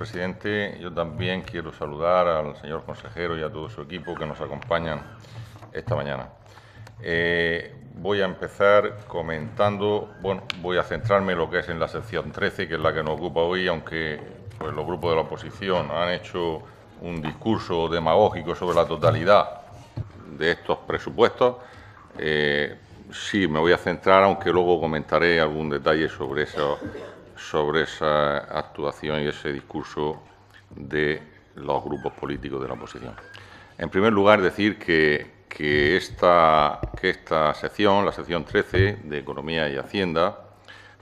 Presidente, yo también quiero saludar al señor consejero y a todo su equipo que nos acompañan esta mañana. Eh, voy a empezar comentando, bueno, voy a centrarme en lo que es en la sección 13, que es la que nos ocupa hoy, aunque pues, los grupos de la oposición han hecho un discurso demagógico sobre la totalidad de estos presupuestos. Eh, sí, me voy a centrar, aunque luego comentaré algún detalle sobre eso sobre esa actuación y ese discurso de los grupos políticos de la oposición. En primer lugar, decir que, esta, que esta sección, la sección 13 de Economía y Hacienda,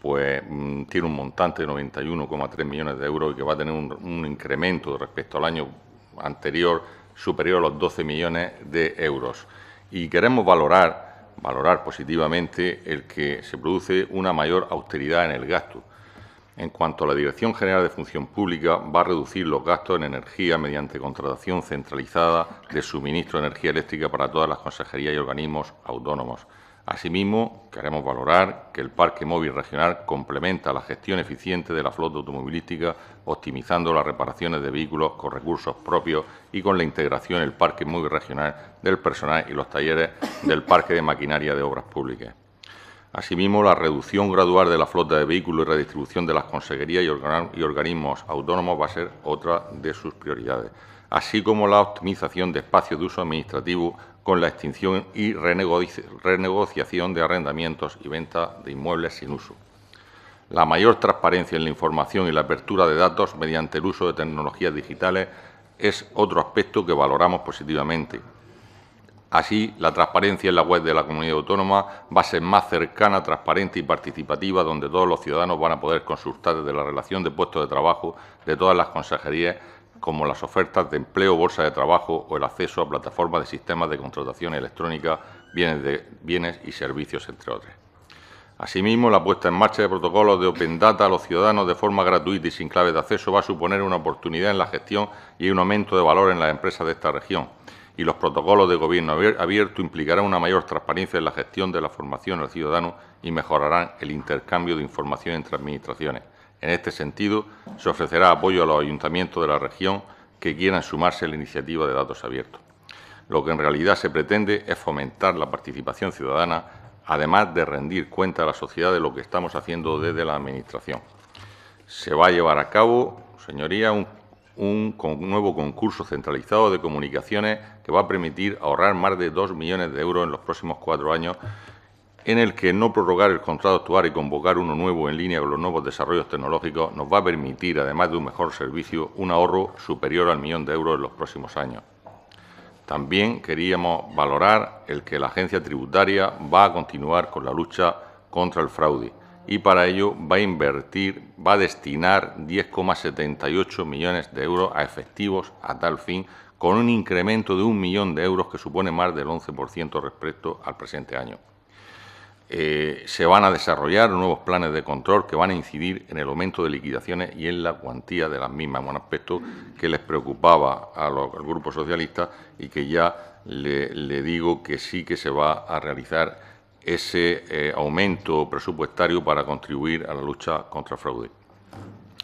pues mm, tiene un montante de 91,3 millones de euros y que va a tener un, un incremento respecto al año anterior superior a los 12 millones de euros. Y queremos valorar, valorar positivamente el que se produce una mayor austeridad en el gasto en cuanto a la Dirección General de Función Pública va a reducir los gastos en energía mediante contratación centralizada de suministro de energía eléctrica para todas las consejerías y organismos autónomos. Asimismo, queremos valorar que el parque móvil regional complementa la gestión eficiente de la flota automovilística, optimizando las reparaciones de vehículos con recursos propios y con la integración en el parque móvil regional del personal y los talleres del parque de maquinaria de obras públicas. Asimismo, la reducción gradual de la flota de vehículos y redistribución de las consejerías y, organismos autónomos va a ser otra de sus prioridades, así como la optimización de espacios de uso administrativo con la extinción y renegociación de arrendamientos y venta de inmuebles sin uso. La mayor transparencia en la información y la apertura de datos mediante el uso de tecnologías digitales es otro aspecto que valoramos positivamente. Así, la transparencia en la web de la comunidad autónoma va a ser más cercana, transparente y participativa, donde todos los ciudadanos van a poder consultar desde la relación de puestos de trabajo de todas las consejerías, como las ofertas de empleo, bolsa de trabajo o el acceso a plataformas de sistemas de contratación electrónica, bienes, y servicios, entre otros. Asimismo, la puesta en marcha de protocolos de Open Data a los ciudadanos de forma gratuita y sin claves de acceso va a suponer una oportunidad en la gestión y un aumento de valor en las empresas de esta región y los protocolos de gobierno abierto implicarán una mayor transparencia en la gestión de la formación al ciudadano y mejorarán el intercambio de información entre administraciones. En este sentido, se ofrecerá apoyo a los ayuntamientos de la región que quieran sumarse a la iniciativa de datos abiertos. Lo que en realidad se pretende es fomentar la participación ciudadana, además de rendir cuenta a la sociedad de lo que estamos haciendo desde la Administración. Se va a llevar a cabo, señoría, un un, nuevo concurso centralizado de comunicaciones que va a permitir ahorrar más de 2 millones de euros en los próximos cuatro años, en el que no prorrogar el contrato actual y convocar uno nuevo en línea con los nuevos desarrollos tecnológicos nos va a permitir, además de un mejor servicio, un ahorro superior al millón de euros en los próximos años. También queríamos valorar el que la agencia tributaria va a continuar con la lucha contra el fraude y para ello va a invertir, va a destinar 10,78 millones de euros a efectivos a tal fin, con un incremento de un millón de euros que supone más del 11% respecto al presente año. Eh, se van a desarrollar nuevos planes de control que van a incidir en el aumento de liquidaciones y en la cuantía de las mismas, un aspecto que les preocupaba a los, al Grupo Socialista y que ya le digo que sí que se va a realizar ese eh, aumento presupuestario para contribuir a la lucha contra el fraude.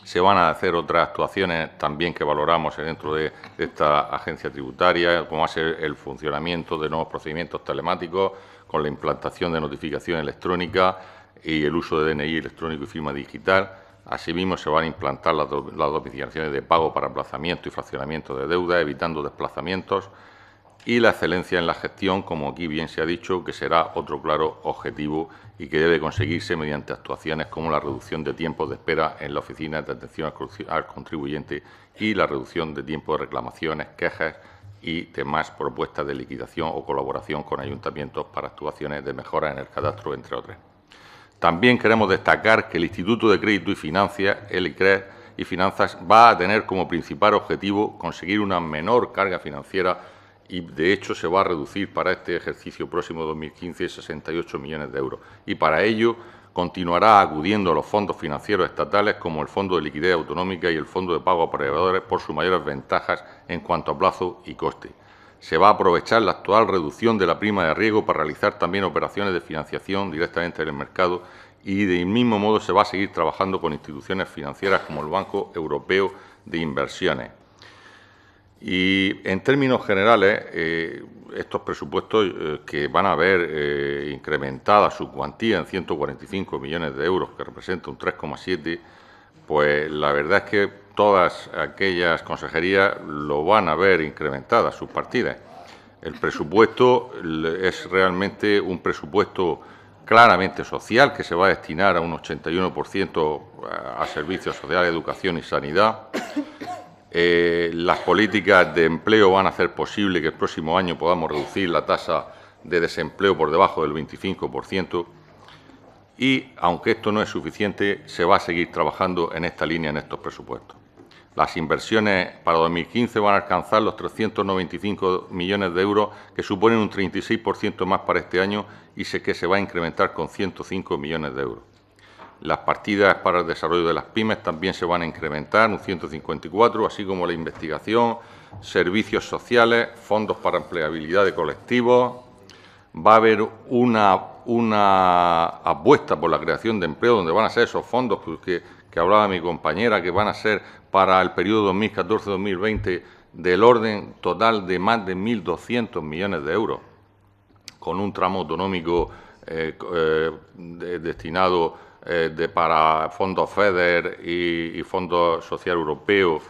Se van a hacer otras actuaciones también que valoramos dentro de, esta agencia tributaria, como va a ser el funcionamiento de nuevos procedimientos telemáticos, con la implantación de notificación electrónica y el uso de DNI electrónico y firma digital. Asimismo, se van a implantar las, las domiciliaciones de pago para aplazamiento y fraccionamiento de deuda, evitando desplazamientos y la excelencia en la gestión, como aquí bien se ha dicho, que será otro claro objetivo y que debe conseguirse mediante actuaciones como la reducción de tiempos de espera en la oficina de atención al contribuyente y la reducción de tiempo de reclamaciones, quejas y demás propuestas de liquidación o colaboración con ayuntamientos para actuaciones de mejora en el cadastro, entre otras. También queremos destacar que el Instituto de Crédito y Finanzas, el y Finanzas va a tener como principal objetivo conseguir una menor carga financiera y de hecho se va a reducir para este ejercicio próximo 2015 68 millones de euros. Y para ello continuará acudiendo a los fondos financieros estatales como el Fondo de Liquidez Autonómica y el Fondo de Pago a Proveedores por sus mayores ventajas en cuanto a plazo y coste. Se va a aprovechar la actual reducción de la prima de riesgo para realizar también operaciones de financiación directamente en el mercado y del mismo modo se va a seguir trabajando con instituciones financieras como el Banco Europeo de Inversiones. Y en términos generales, eh, estos presupuestos eh, que van a ver eh, incrementada su cuantía en 145 millones de euros, que representa un 3,7, pues la verdad es que todas aquellas consejerías lo van a ver incrementadas sus partidas. El presupuesto es realmente un presupuesto claramente social que se va a destinar a un 81% a servicios sociales, educación y sanidad. Eh, las políticas de empleo van a hacer posible que el próximo año podamos reducir la tasa de desempleo por debajo del 25%. Y, aunque esto no es suficiente, se va a seguir trabajando en esta línea en estos presupuestos. Las inversiones para 2015 van a alcanzar los 395 millones de euros, que suponen un 36% más para este año y sé que se va a incrementar con 105 millones de euros. Las partidas para el desarrollo de las pymes también se van a incrementar un 154, así como la investigación, servicios sociales, fondos para empleabilidad de colectivos. Va a haber una, una apuesta por la creación de empleo, donde van a ser esos fondos que, que hablaba mi compañera, que van a ser para el periodo 2014-2020 del orden total de más de 1.200 millones de euros, con un tramo autonómico eh, eh, destinado eh, de, para fondos FEDER y, Fondo Social Europeo,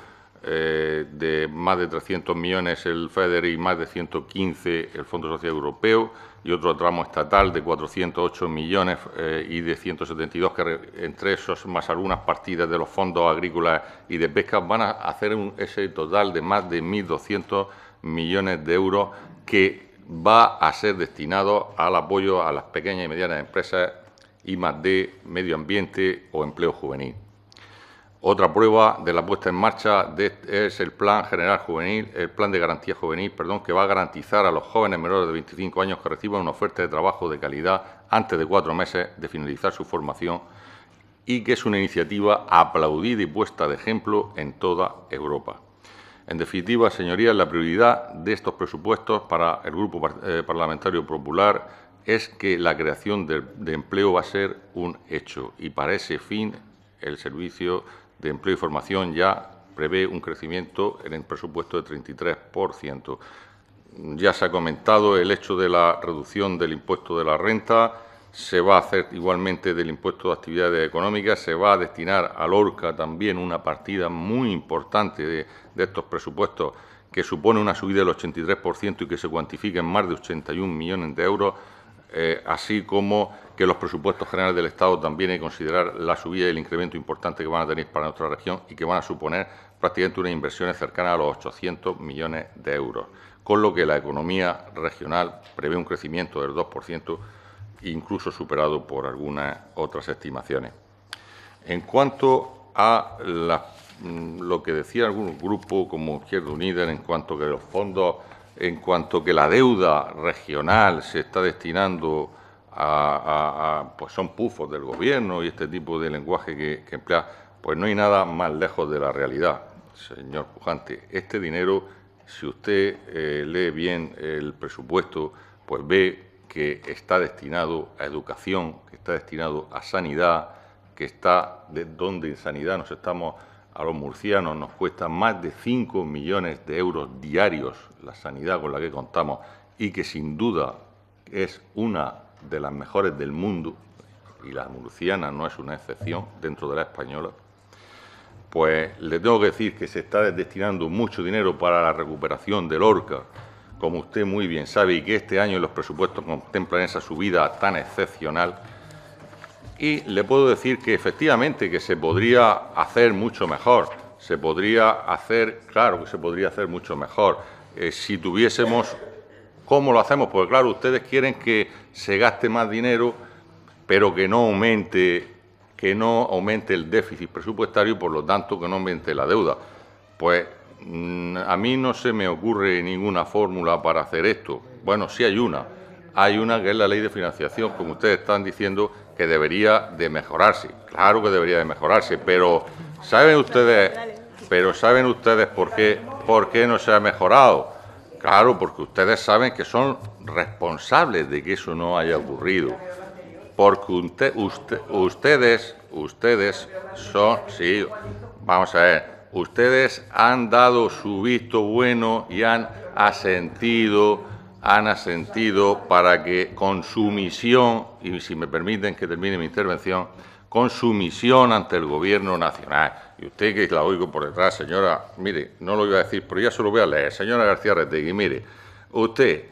eh, de más de 300 millones el FEDER y más de 115 el Fondo Social Europeo, y otro tramo estatal de 408 millones eh, y de 172, que entre esos más algunas partidas de los fondos agrícolas y de pesca van a hacer un, ese total de más de 1.200 millones de euros que va a ser destinado al apoyo a las pequeñas y medianas empresas y más de medio ambiente o empleo juvenil. Otra prueba de la puesta en marcha este es el Plan General Juvenil, el Plan de Garantía Juvenil, perdón, que va a garantizar a los jóvenes menores de 25 años que reciban una oferta de trabajo de calidad antes de cuatro meses de finalizar su formación y que es una iniciativa aplaudida y puesta de ejemplo en toda Europa. En definitiva, señorías, la prioridad de estos presupuestos para el Grupo eh, Parlamentario Popular es que la creación de, empleo va a ser un hecho y para ese fin el Servicio de Empleo y Formación ya prevé un crecimiento en el presupuesto de 33%. Ya se ha comentado el hecho de la reducción del impuesto de la renta, se va a hacer igualmente del impuesto de actividades económicas, se va a destinar al ORCA también una partida muy importante de, de estos presupuestos que supone una subida del 83% y que se cuantifica en más de 81 millones de euros eh, así como que los presupuestos generales del Estado también hay que considerar la subida y el incremento importante que van a tener para nuestra región y que van a suponer prácticamente unas inversiones cercanas a los 800 millones de euros, con lo que la economía regional prevé un crecimiento del 2%, incluso superado por algunas otras estimaciones. En cuanto a mm, lo que decía algún grupo como Izquierda Unida en cuanto a que los fondos en cuanto que la deuda regional se está destinando a, pues son pufos del gobierno y este tipo de lenguaje que, emplea, pues no hay nada más lejos de la realidad, señor Pujante. Este dinero, si usted eh, lee bien el presupuesto, pues ve que está destinado a educación, que está destinado a sanidad, que está de donde en sanidad nos estamos a los murcianos nos cuesta más de 5 millones de euros diarios la sanidad con la que contamos y que sin duda es una de las mejores del mundo, y la murciana no es una excepción dentro de la española, pues le tengo que decir que se está destinando mucho dinero para la recuperación del Orca, como usted muy bien sabe, y que este año los presupuestos contemplan esa subida tan excepcional y le puedo decir que efectivamente que se podría hacer mucho mejor, se podría hacer, claro que se podría hacer mucho mejor, eh, si tuviésemos, ¿cómo lo hacemos? Porque claro, ustedes quieren que se gaste más dinero, pero que no aumente, que no aumente el déficit presupuestario y por lo tanto que no aumente la deuda. Pues mm, a mí no se me ocurre ninguna fórmula para hacer esto. Bueno, sí hay una. Hay una que es la ley de financiación, como ustedes están diciendo, que debería de mejorarse, claro que debería de mejorarse, pero ¿saben ustedes, pero ¿saben ustedes por, qué, por qué no se ha mejorado? Claro, porque ustedes saben que son responsables de que eso no haya ocurrido. Porque usted, ustedes, ustedes son, sí, vamos a ver, ustedes han dado su visto bueno y han asentido han asentido para que con su misión, y si me permiten que termine mi intervención, con su misión ante el Gobierno Nacional. Y usted que la oigo por detrás, señora, mire, no lo iba a decir, pero ya se lo voy a leer. Señora García Retegui, mire, usted,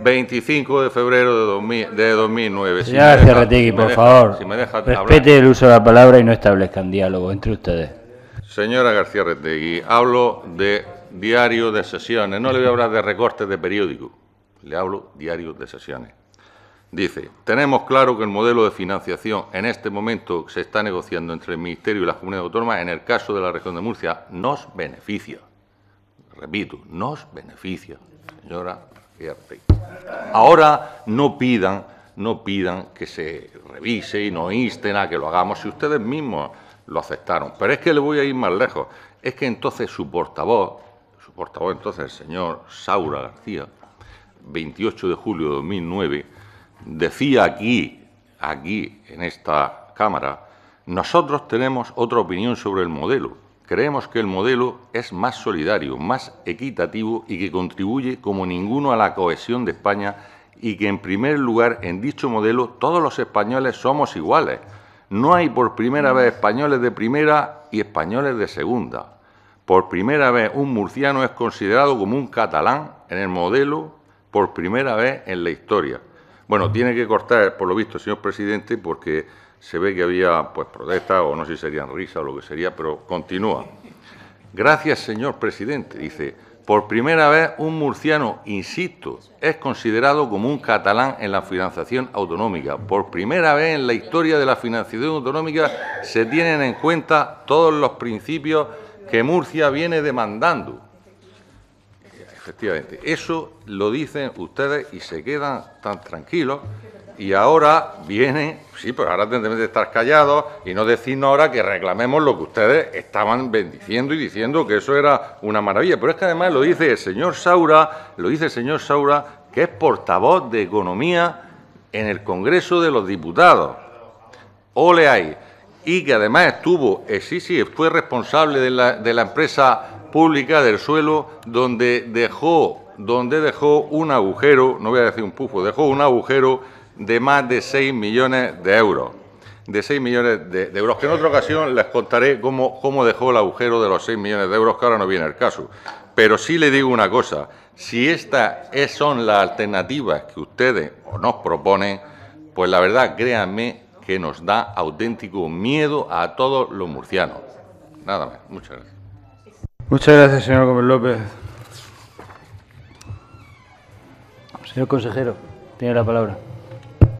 25 de febrero de, 2000, de 2009. Señora García Retegui, por favor, respete el uso de la palabra y no establezcan diálogo entre ustedes. Señora García Retegui, hablo de diario de sesiones, no le voy a hablar de recortes de periódico. Le hablo diario de sesiones. Dice, tenemos claro que el modelo de financiación en este momento se está negociando entre el Ministerio y las comunidades autónomas en el caso de la región de Murcia nos beneficia. Repito, nos beneficia, señora Ahora no pidan, no pidan que se revise y no insten a que lo hagamos si ustedes mismos lo aceptaron. Pero es que le voy a ir más lejos. Es que entonces su portavoz, su portavoz entonces el señor Saura García, 28 de julio de 2009, decía aquí, aquí en esta Cámara, nosotros tenemos otra opinión sobre el modelo. Creemos que el modelo es más solidario, más equitativo y que contribuye como ninguno a la cohesión de España y que en primer lugar en dicho modelo todos los españoles somos iguales. No hay por primera vez españoles de primera y españoles de segunda. Por primera vez un murciano es considerado como un catalán en el modelo por primera vez en la historia. Bueno, tiene que cortar, por lo visto, señor presidente, porque se ve que había pues protestas o no sé si serían risas o lo que sería, pero continúa. Gracias, señor presidente, dice. Por primera vez, un murciano, insisto, es considerado como un catalán en la financiación autonómica. Por primera vez en la historia de la financiación autonómica se tienen en cuenta todos los principios que Murcia viene demandando. Efectivamente. Eso lo dicen ustedes y se quedan tan tranquilos. Y ahora viene, sí, pero pues ahora tendremos que estar callados y no decirnos ahora que reclamemos lo que ustedes estaban bendiciendo y diciendo que eso era una maravilla. Pero es que además lo dice el señor Saura, lo dice el señor Saura, que es portavoz de Economía en el Congreso de los Diputados. Ole ahí y que además estuvo, eh, sí, sí, fue responsable de la, empresa pública del suelo donde dejó donde dejó un agujero, no voy a decir un pufo, dejó un agujero de más de 6 millones de euros. De 6 millones de, euros, que en otra ocasión les contaré cómo, cómo, dejó el agujero de los 6 millones de euros, que ahora no viene el caso. Pero sí le digo una cosa, si estas son las alternativas que ustedes nos proponen, pues la verdad, créanme que nos da auténtico miedo a todos los murcianos. Nada más, muchas gracias. Muchas gracias, señor Gómez López. Señor consejero, tiene la palabra.